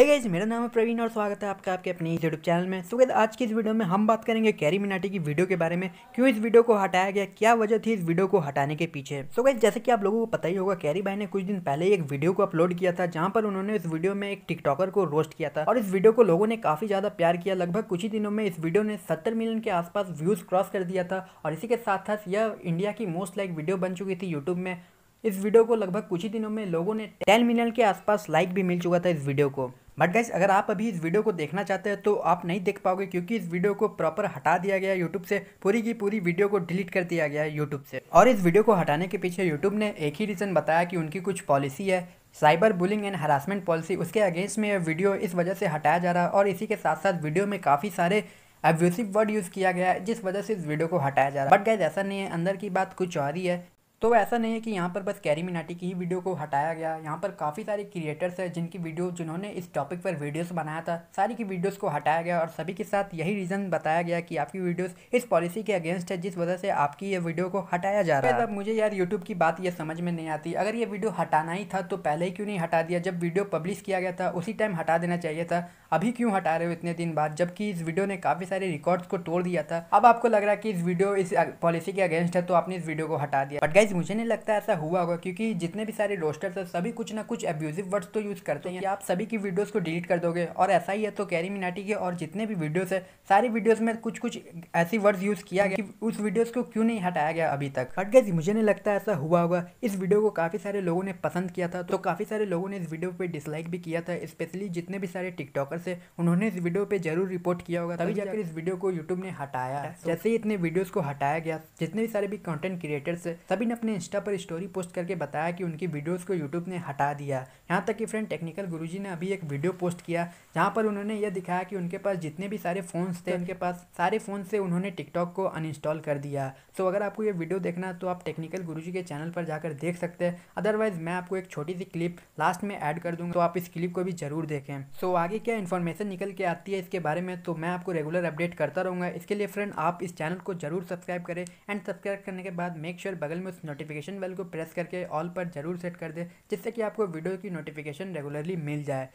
हे hey मेरा नाम है प्रवीण और स्वागत है आपका आपके अपने यूट्यूब चैनल में सो गाइज आज की इस वीडियो में हम बात करेंगे कैरी मिनाटी की वीडियो के बारे में क्यों इस वीडियो को हटाया गया क्या वजह थी इस वीडियो को हटाने के पीछे सो so जैसे कि आप लोगों को पता ही होगा कैरी भाई ने कुछ दिन पहले एक वीडियो को अपलोड किया था जहाँ पर उन्होंने इस वीडियो में एक टिकटॉकर को रोस्ट किया था और इस वीडियो को लोगों ने काफी ज्यादा प्यार किया लगभग कुछ ही दिनों में इस वीडियो ने सत्तर मिलियन के आसपास व्यूज क्रॉस कर दिया था और इसी के साथ साथ यह इंडिया की मोस्ट लाइक वीडियो बन चुकी थी यूट्यूब में इस वीडियो को लगभग कुछ ही दिनों में लोगों ने 10 मिलियन के आसपास लाइक भी मिल चुका था इस वीडियो को बट गाइज अगर आप अभी इस वीडियो को देखना चाहते हैं तो आप नहीं देख पाओगे क्योंकि इस वीडियो को प्रॉपर हटा दिया गया है यूट्यूब से पूरी की पूरी वीडियो को डिलीट कर दिया गया है यूट्यूब से और इस वीडियो को हटाने के पीछे यूट्यूब ने एक ही रीज़न बताया कि उनकी कुछ पॉलिसी है cyber bullying and harassment policy उसके अगेंस्ट में यह वीडियो इस वजह से हटाया जा रहा है और इसी के साथ साथ वीडियो में काफ़ी सारे एब्यूसिव वर्ड यूज़ किया गया है जिस वजह से इस वीडियो को हटाया जा रहा है बट गैज ऐसा नहीं है अंदर की बात कुछ और ही है तो ऐसा नहीं है कि यहाँ पर बस कैरी मिनाटी की ही वीडियो को हटाया गया यहाँ पर काफ़ी सारे क्रिएटर्स हैं जिनकी वीडियो जिन्होंने इस टॉपिक पर वीडियोस बनाया था सारी की वीडियोस को हटाया गया और सभी के साथ यही रीज़न बताया गया कि आपकी वीडियोस इस पॉलिसी के अगेंस्ट है जिस वजह से आपकी ये वीडियो को हटाया जा रहा है अब मुझे यार यूट्यूब की बात यह समझ में नहीं आती अगर ये वीडियो हटाना ही था तो पहले ही क्यों नहीं हटा दिया जब वीडियो पब्लिश किया गया था उसी टाइम हटा देना चाहिए था अभी क्यों हटा रहे हो इतने दिन बाद जबकि इस वीडियो ने काफ़ी सारे रिकॉर्ड्स को तोड़ दिया था अब आपको लग रहा है कि इस वीडियो इस पॉलिसी के अगेंस्ट है तो आपने इस वीडियो को हटा दिया बट गाइज गाइज मुझे नहीं लगता ऐसा हुआ होगा क्योंकि जितने भी सारे रोस्टर्स हैं सभी कुछ ना कुछ एब्यूजिव वर्ड्स तो यूज़ करते हैं आप सभी की वीडियोस को डिलीट कर दोगे और ऐसा ही है तो कैरी मिनाटी के और जितने भी वीडियोस है सारी वीडियोस में कुछ कुछ ऐसी वर्ड्स यूज़ किया गया कि उस वीडियोज़ को क्यों नहीं हटाया गया अभी तक बट गाइज मुझे नहीं लगता ऐसा हुआ होगा इस वीडियो को काफ़ी सारे लोगों ने पसंद किया था तो काफ़ी सारे लोगों ने इस वीडियो पर डिसलाइक भी किया था स्पेशली जितने भी सारे टिकटॉकर्स है उन्होंने इस वीडियो पर जरूर रिपोर्ट किया होगा तभी जाकर इस वीडियो को यूट्यूब ने हटाया जैसे ही इतने वीडियोज़ को हटाया गया जितने भी सारे भी कंटेंट क्रिएटर्स है सभी ने अपने इंस्टा पर स्टोरी पोस्ट करके बताया कि उनकी वीडियोस को यूट्यूब ने हटा दिया यहाँ तक कि फ्रेंड टेक्निकल गुरुजी ने अभी एक वीडियो पोस्ट किया जहाँ पर उन्होंने यह दिखाया कि उनके पास जितने भी सारे फ़ोन्स थे तो उनके पास सारे फ़ोन से उन्होंने टिकटॉक को अनइंस्टॉल कर दिया सो अगर आपको ये वीडियो देखना है तो आप टेक्निकल गुरु के चैनल पर जाकर देख सकते हैं अदरवाइज़ मैं आपको एक छोटी सी क्लिप लास्ट में ऐड कर दूँगा तो आप इस क्लिप को भी ज़रूर देखें सो आगे क्या इन्फॉर्मेशन निकल के आती है इसके बारे में तो मैं आपको रेगुलर अपडेट करता रहूँगा इसके लिए फ्रेंड आप इस चैनल को जरूर सब्सक्राइब करें एंड सब्सक्राइब करने के बाद मेक श्योर बगल में उस नोटिफिकेशन बेल को प्रेस करके ऑल पर जरूर सेट कर दे जिससे कि आपको वीडियो की नोटिफिकेशन रेगुलरली मिल जाए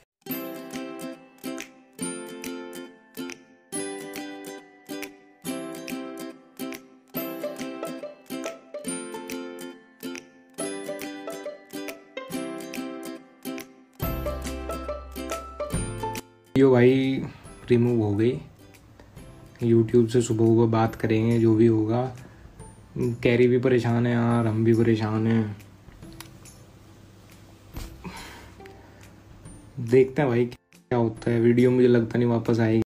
यो भाई रिमूव हो गई YouTube से सुबह होगा बात करेंगे जो भी होगा कैरी भी परेशान है यार हम भी परेशान हैं देखते हैं भाई क्या होता है वीडियो मुझे लगता नहीं वापस आएगी